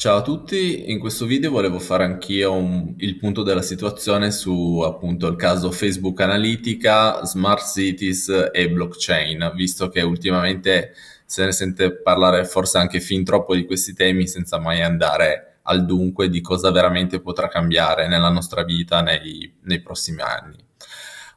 Ciao a tutti, in questo video volevo fare anch'io un, il punto della situazione su appunto il caso Facebook Analytica, Smart Cities e blockchain, visto che ultimamente se ne sente parlare forse anche fin troppo di questi temi senza mai andare al dunque di cosa veramente potrà cambiare nella nostra vita nei, nei prossimi anni.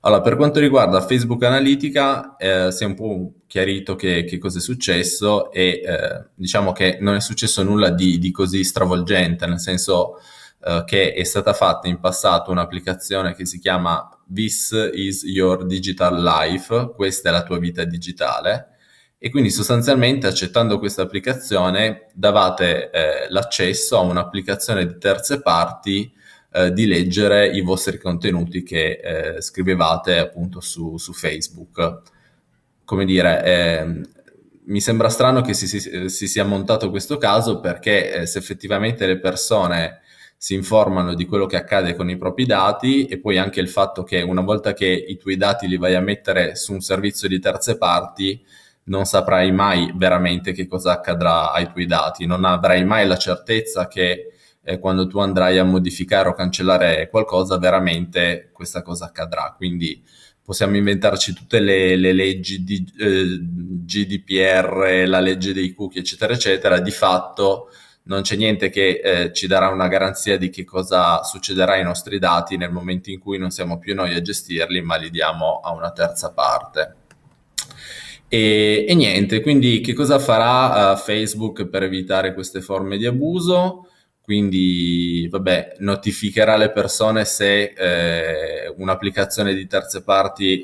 Allora, per quanto riguarda Facebook Analytica, eh, si è un po' chiarito che, che cosa è successo e eh, diciamo che non è successo nulla di, di così stravolgente, nel senso eh, che è stata fatta in passato un'applicazione che si chiama This is your digital life, questa è la tua vita digitale, e quindi sostanzialmente accettando questa applicazione davate eh, l'accesso a un'applicazione di terze parti eh, di leggere i vostri contenuti che eh, scrivevate appunto su, su, Facebook. Come dire, eh, mi sembra strano che si, si, si, sia montato questo caso perché eh, se effettivamente le persone si informano di quello che accade con i propri dati e poi anche il fatto che una volta che i tuoi dati li vai a mettere su un servizio di terze parti, non saprai mai veramente che cosa accadrà ai tuoi dati, non avrai mai la certezza che eh, quando tu andrai a modificare o cancellare qualcosa, veramente questa cosa accadrà. Quindi possiamo inventarci tutte le, le leggi di eh, GDPR, la legge dei cookie, eccetera, eccetera. Di fatto non c'è niente che eh, ci darà una garanzia di che cosa succederà ai nostri dati nel momento in cui non siamo più noi a gestirli, ma li diamo a una terza parte. E, e niente, quindi che cosa farà uh, Facebook per evitare queste forme di abuso? quindi vabbè, notificherà le persone se eh, un'applicazione di terze parti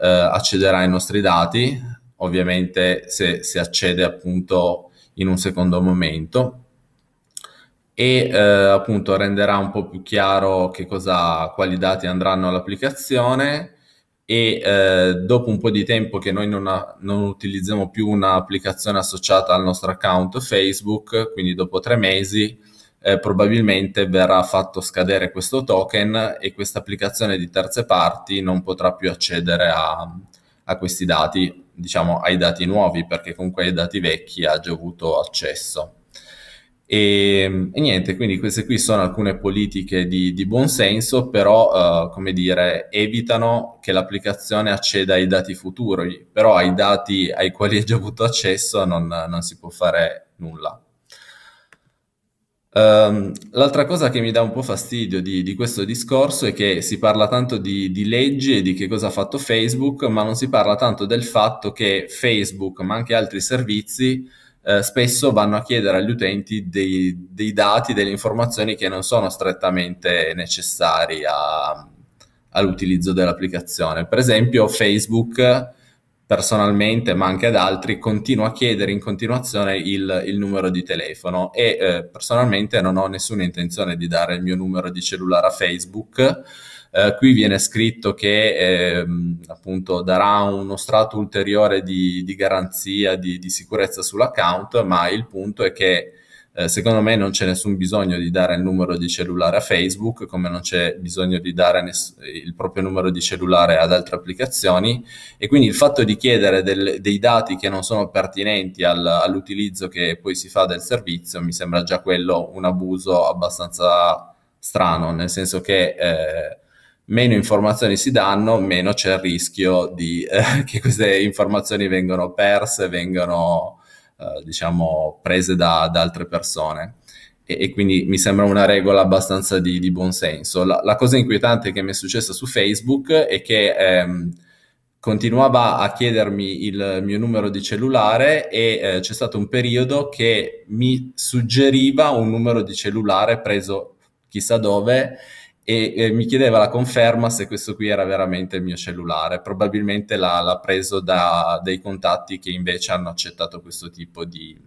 eh, accederà ai nostri dati, ovviamente se si accede appunto in un secondo momento e eh, appunto renderà un po' più chiaro che cosa, quali dati andranno all'applicazione e eh, dopo un po' di tempo che noi non, ha, non, utilizziamo più un'applicazione associata al nostro account Facebook, quindi dopo tre mesi eh, probabilmente verrà fatto scadere questo token e questa applicazione di terze parti non potrà più accedere a, a questi dati, diciamo ai dati nuovi, perché comunque ai dati vecchi ha già avuto accesso. E, e, niente, quindi queste qui sono alcune politiche di, di senso, però, eh, come dire, evitano che l'applicazione acceda ai dati futuri, però ai dati ai quali ha già avuto accesso non, non si può fare nulla. Um, l'altra cosa che mi dà un po' fastidio di, di questo discorso è che si parla tanto di, di, leggi e di che cosa ha fatto Facebook, ma non si parla tanto del fatto che Facebook, ma anche altri servizi, eh, spesso vanno a chiedere agli utenti dei, dei, dati, delle informazioni che non sono strettamente necessarie all'utilizzo dell'applicazione. Per esempio, Facebook personalmente ma anche ad altri, continuo a chiedere in continuazione il, il numero di telefono e eh, personalmente non ho nessuna intenzione di dare il mio numero di cellulare a Facebook. Eh, qui viene scritto che eh, appunto darà uno strato ulteriore di, di garanzia, di, di sicurezza sull'account, ma il punto è che eh, secondo me non c'è nessun bisogno di dare il numero di cellulare a Facebook, come non c'è bisogno di dare ness- il proprio numero di cellulare ad altre applicazioni e quindi il fatto di chiedere del- dei dati che non sono pertinenti al- all'utilizzo che poi si fa del servizio mi sembra già quello un abuso abbastanza strano, nel senso che... Eh, meno informazioni si danno, meno c'è il rischio di, eh, che queste informazioni vengano perse, vengano eh, diciamo, prese da, da, altre persone. E, e, quindi mi sembra una regola abbastanza di, di buon senso. La, la, cosa inquietante che mi è successa su Facebook è che ehm, continuava a chiedermi il mio numero di cellulare e eh, c'è stato un periodo che mi suggeriva un numero di cellulare preso chissà dove e eh, mi chiedeva la conferma se questo qui era veramente il mio cellulare. Probabilmente l'ha, l'ha preso da dei contatti che invece hanno accettato questo tipo di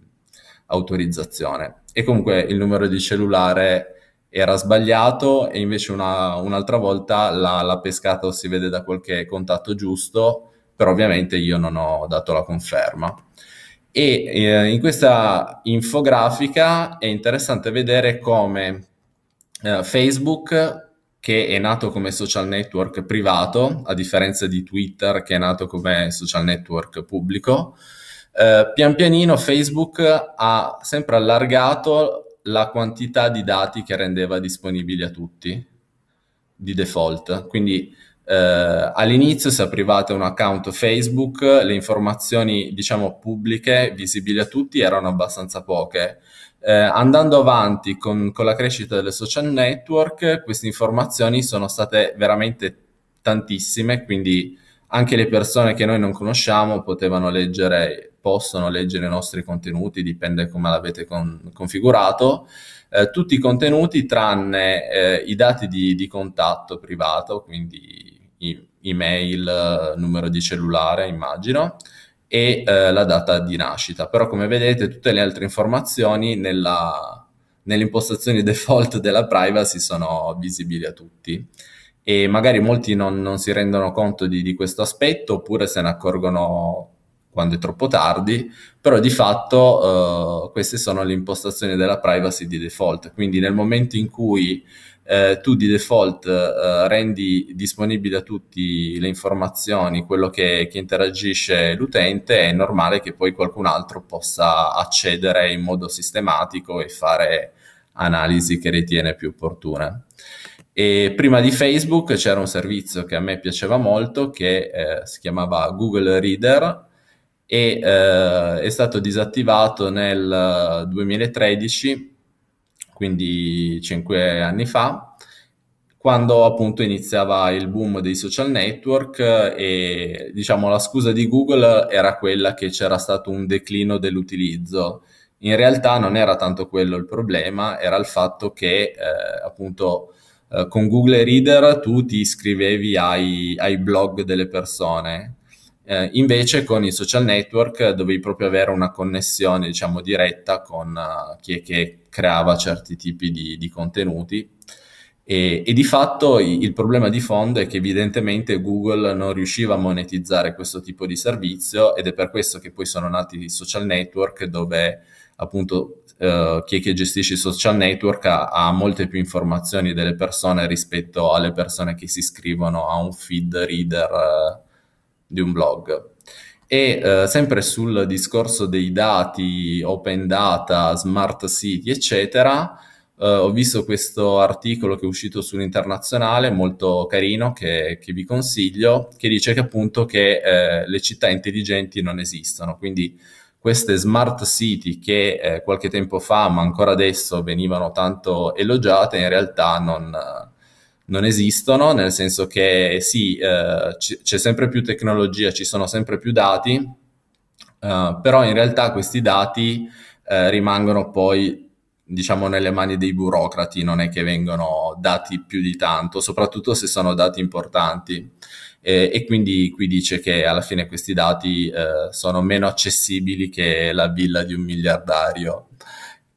autorizzazione. E comunque il numero di cellulare era sbagliato e invece una, un'altra volta l'ha, l'ha pescato, si vede da qualche contatto giusto, però ovviamente io non ho dato la conferma. E eh, in questa infografica è interessante vedere come eh, Facebook che è nato come social network privato, a differenza di Twitter che è nato come social network pubblico. Eh, pian pianino Facebook ha sempre allargato la quantità di dati che rendeva disponibili a tutti di default. Quindi eh, all'inizio se aprivate un account Facebook le informazioni diciamo pubbliche visibili a tutti erano abbastanza poche eh, andando avanti con, con, la crescita delle social network, queste informazioni sono state veramente tantissime, quindi anche le persone che noi non conosciamo potevano leggere, possono leggere i nostri contenuti, dipende come l'avete con, configurato, eh, tutti i contenuti tranne eh, i dati di, di contatto privato, quindi email, numero di cellulare, immagino, e eh, la data di nascita. Però come vedete tutte le altre informazioni nella, nelle impostazioni default della privacy sono visibili a tutti e magari molti non, non si rendono conto di, di questo aspetto oppure se ne accorgono quando è troppo tardi, però di fatto eh, queste sono le impostazioni della privacy di default, quindi nel momento in cui eh, tu di default eh, rendi disponibile a tutti le informazioni, quello che, che, interagisce l'utente, è normale che poi qualcun altro possa accedere in modo sistematico e fare analisi che ritiene più opportune. E prima di Facebook c'era un servizio che a me piaceva molto che eh, si chiamava Google Reader e eh, è stato disattivato nel 2013 eh, quindi 5 anni fa, quando appunto iniziava il boom dei social network e diciamo la scusa di Google era quella che c'era stato un declino dell'utilizzo. In realtà non era tanto quello il problema, era il fatto che eh, appunto eh, con Google Reader tu ti iscrivevi ai, ai blog delle persone eh, invece con i social network dovevi proprio avere una connessione, diciamo, diretta con uh, chi è che creava certi tipi di, di contenuti. E, e, di fatto il, problema di fondo è che evidentemente Google non riusciva a monetizzare questo tipo di servizio ed è per questo che poi sono nati i social network dove appunto eh, chi è che gestisce i social network ha, ha, molte più informazioni delle persone rispetto alle persone che si iscrivono a un feed reader eh, di un blog. E eh, sempre sul discorso dei dati, open data, smart city, eccetera, eh, ho visto questo articolo che è uscito sull'internazionale, molto carino, che, che vi consiglio, che dice che appunto che eh, le città intelligenti non esistono. Quindi queste smart city che eh, qualche tempo fa, ma ancora adesso, venivano tanto elogiate, in realtà non non esistono, nel senso che sì, eh, c- c'è sempre più tecnologia, ci sono sempre più dati, eh, però in realtà questi dati eh, rimangono poi diciamo nelle mani dei burocrati, non è che vengono dati più di tanto, soprattutto se sono dati importanti. E, e quindi qui dice che alla fine questi dati eh, sono meno accessibili che la villa di un miliardario.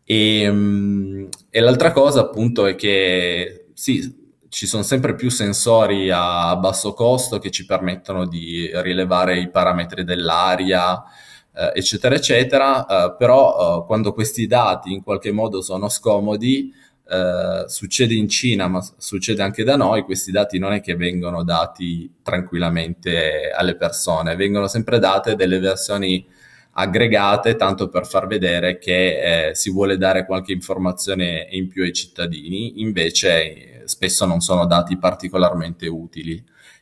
E, ehm, e l'altra cosa appunto è che sì, ci sono sempre più sensori a basso costo che ci permettono di rilevare i parametri dell'aria, eh, eccetera, eccetera, eh, però eh, quando questi dati in qualche modo sono scomodi, eh, succede in Cina, ma succede anche da noi, questi dati non è che vengono dati tranquillamente alle persone, vengono sempre date delle versioni aggregate tanto per far vedere che eh, si vuole dare qualche informazione in più ai cittadini, invece eh, spesso non sono dati particolarmente utili.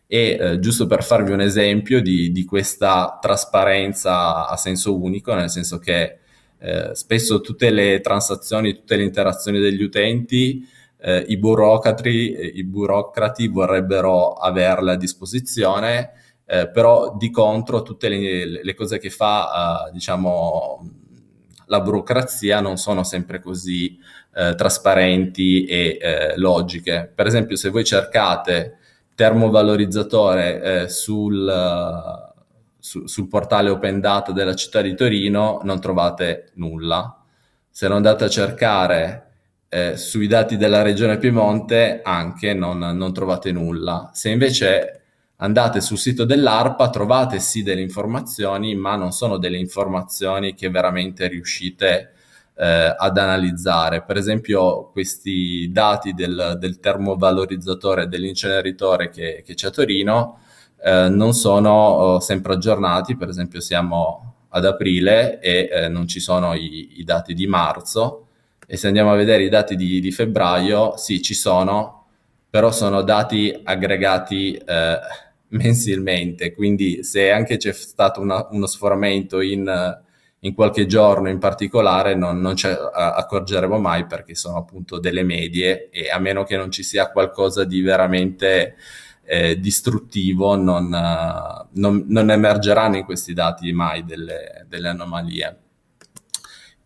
E eh, giusto per farvi un esempio di, di, questa trasparenza a senso unico, nel senso che eh, spesso tutte le transazioni, tutte le interazioni degli utenti, eh, i burocrati, eh, i burocrati vorrebbero averle a disposizione, eh, però di contro tutte le, le cose che fa, eh, diciamo, la burocrazia non sono sempre così eh, trasparenti e eh, logiche. Per esempio, se voi cercate termovalorizzatore eh, sul, sul portale Open Data della città di Torino, non trovate nulla. Se non andate a cercare eh, sui dati della regione Piemonte anche non, non, trovate nulla. Se invece andate sul sito dell'ARPA, trovate sì delle informazioni, ma non sono delle informazioni che veramente riuscite eh, ad analizzare. Per esempio questi dati del, del termovalorizzatore dell'inceneritore che, che c'è a Torino eh, non sono oh, sempre aggiornati, per esempio siamo ad aprile e eh, non ci sono i, i, dati di marzo e se andiamo a vedere i dati di, di febbraio, sì ci sono, però sono dati aggregati eh, mensilmente, quindi se anche c'è stato una, uno sforamento in, in, qualche giorno in particolare non, non ci accorgeremo mai perché sono appunto delle medie e a meno che non ci sia qualcosa di veramente eh, distruttivo non, non, non, emergeranno in questi dati mai delle, delle anomalie.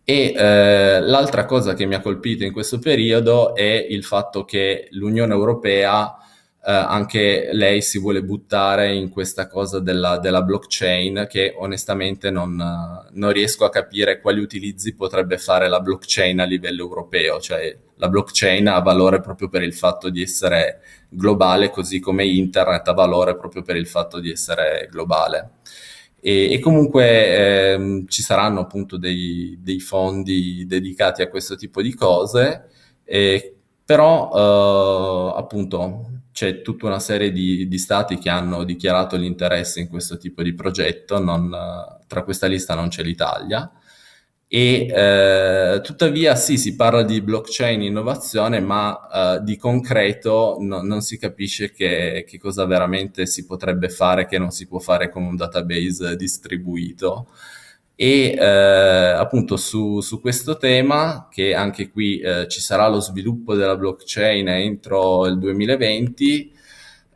E eh, l'altra cosa che mi ha colpito in questo periodo è il fatto che l'Unione Europea eh, anche lei si vuole buttare in questa cosa della, della blockchain che onestamente non, eh, non, riesco a capire quali utilizzi potrebbe fare la blockchain a livello europeo, cioè la blockchain ha valore proprio per il fatto di essere globale, così come internet ha valore proprio per il fatto di essere globale. E, e comunque ehm, ci saranno appunto dei, dei, fondi dedicati a questo tipo di cose, eh, però eh, appunto c'è tutta una serie di, di, stati che hanno dichiarato l'interesse in questo tipo di progetto, non, tra questa lista non c'è l'Italia. E eh, tuttavia sì, si parla di blockchain innovazione, ma eh, di concreto no, non si capisce che, che, cosa veramente si potrebbe fare che non si può fare con un database distribuito. E eh, appunto su, su, questo tema, che anche qui eh, ci sarà lo sviluppo della blockchain entro il 2020,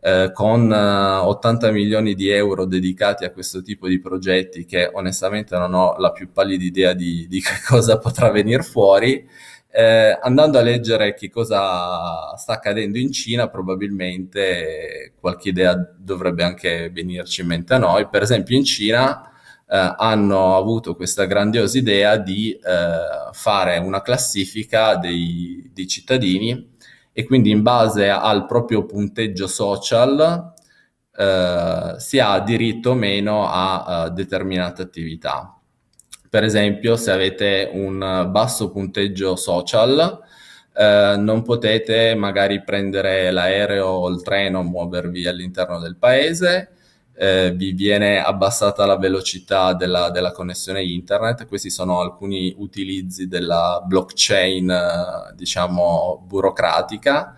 eh, con 80 eh, milioni di euro dedicati a questo tipo di progetti, che onestamente non ho la più pallida idea di, di che cosa potrà venire fuori. Eh, andando a leggere che cosa sta accadendo in Cina, probabilmente qualche idea dovrebbe anche venirci in mente a noi. Per esempio, in Cina eh, hanno avuto questa grandiosa idea di eh, fare una classifica dei, dei cittadini e quindi in base al proprio punteggio social Uh, si ha diritto o meno a uh, determinate attività. Per esempio, se avete un basso punteggio social, uh, non potete magari prendere l'aereo o il treno, muovervi all'interno del paese eh, vi viene abbassata la velocità della, della, connessione internet. Questi sono alcuni utilizzi della blockchain, eh, diciamo, burocratica.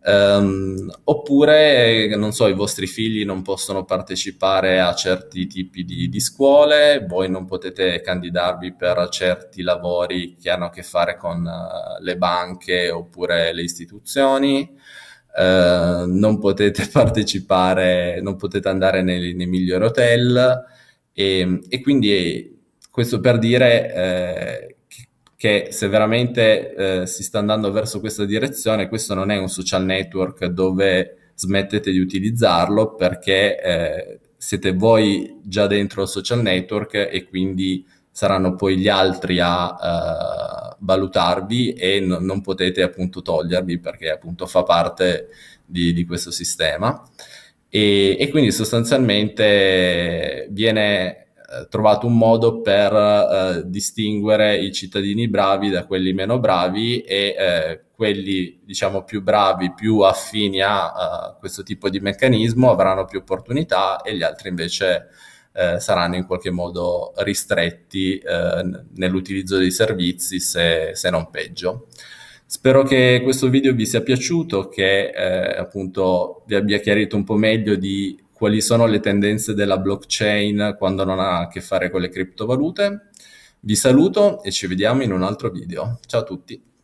Um, oppure, non so, i vostri figli non possono partecipare a certi tipi di, di, scuole, voi non potete candidarvi per certi lavori che hanno a che fare con uh, le banche oppure le istituzioni. Eh, non potete partecipare, non potete andare nei, nei migliori hotel e, ehm, e quindi eh, questo per dire eh, che se veramente eh, si sta andando verso questa direzione, questo non è un social network dove smettete di utilizzarlo perché siete voi già dentro il social network e quindi saranno poi gli altri a eh, valutarvi e no, non potete appunto togliervi perché appunto fa parte di, di questo sistema. E, e, quindi sostanzialmente viene eh, trovato un modo per eh, distinguere i cittadini bravi da quelli meno bravi e eh, quelli diciamo più bravi, più affini a, a questo tipo di meccanismo avranno più opportunità e gli altri invece eh, saranno in qualche modo ristretti eh, nell'utilizzo dei servizi se, se, non peggio. Spero che questo video vi sia piaciuto, che eh, appunto vi abbia chiarito un po' meglio di quali sono le tendenze della blockchain quando non ha a che fare con le criptovalute. Vi saluto e ci vediamo in un altro video. Ciao a tutti!